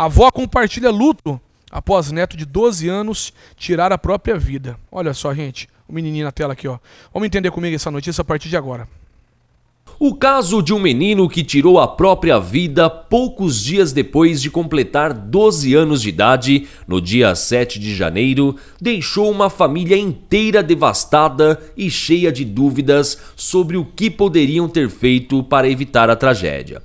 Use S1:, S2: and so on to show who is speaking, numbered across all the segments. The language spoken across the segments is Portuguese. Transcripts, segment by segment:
S1: A avó compartilha luto após neto de 12 anos tirar a própria vida. Olha só, gente, o menininho na tela aqui, ó. Vamos entender comigo essa notícia a partir de agora. O caso de um menino que tirou a própria vida poucos dias depois de completar 12 anos de idade, no dia 7 de janeiro, deixou uma família inteira devastada e cheia de dúvidas sobre o que poderiam ter feito para evitar a tragédia.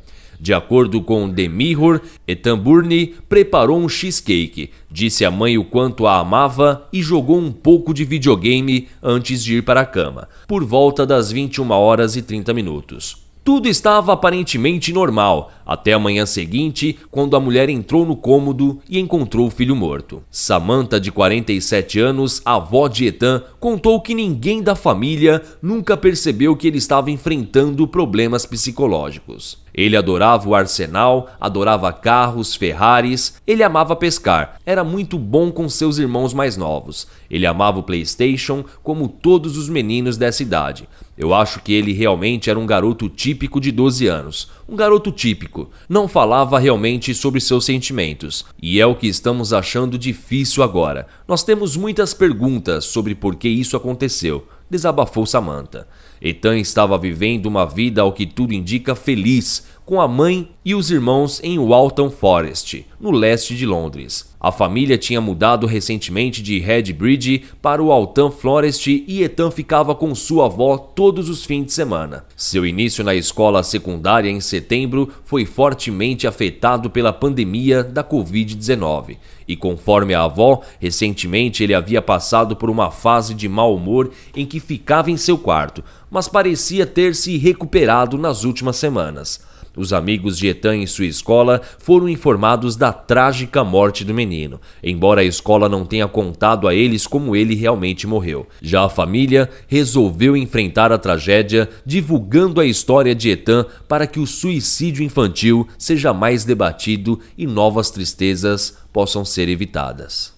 S1: De acordo com The Mirror, Etamburni preparou um cheesecake, disse à mãe o quanto a amava e jogou um pouco de videogame antes de ir para a cama, por volta das 21 horas e 30 minutos. Tudo estava aparentemente normal, até a manhã seguinte, quando a mulher entrou no cômodo e encontrou o filho morto. Samantha, de 47 anos, avó de Etan, contou que ninguém da família nunca percebeu que ele estava enfrentando problemas psicológicos. Ele adorava o arsenal, adorava carros, Ferraris, ele amava pescar, era muito bom com seus irmãos mais novos. Ele amava o PlayStation como todos os meninos dessa idade. Eu acho que ele realmente era um garoto típico de 12 anos. Um garoto típico. Não falava realmente sobre seus sentimentos. E é o que estamos achando difícil agora. Nós temos muitas perguntas sobre por que isso aconteceu desabafou Samantha. Etan estava vivendo uma vida ao que tudo indica feliz, com a mãe e os irmãos em Walton Forest, no leste de Londres. A família tinha mudado recentemente de Redbridge para o Alton Forest e Ethan ficava com sua avó todos os fins de semana. Seu início na escola secundária em setembro foi fortemente afetado pela pandemia da Covid-19 e conforme a avó, recentemente ele havia passado por uma fase de mau humor em que ficava em seu quarto, mas parecia ter se recuperado nas últimas semanas. Os amigos de Etan e sua escola foram informados da trágica morte do menino, embora a escola não tenha contado a eles como ele realmente morreu. Já a família resolveu enfrentar a tragédia divulgando a história de Etan para que o suicídio infantil seja mais debatido e novas tristezas possam ser evitadas.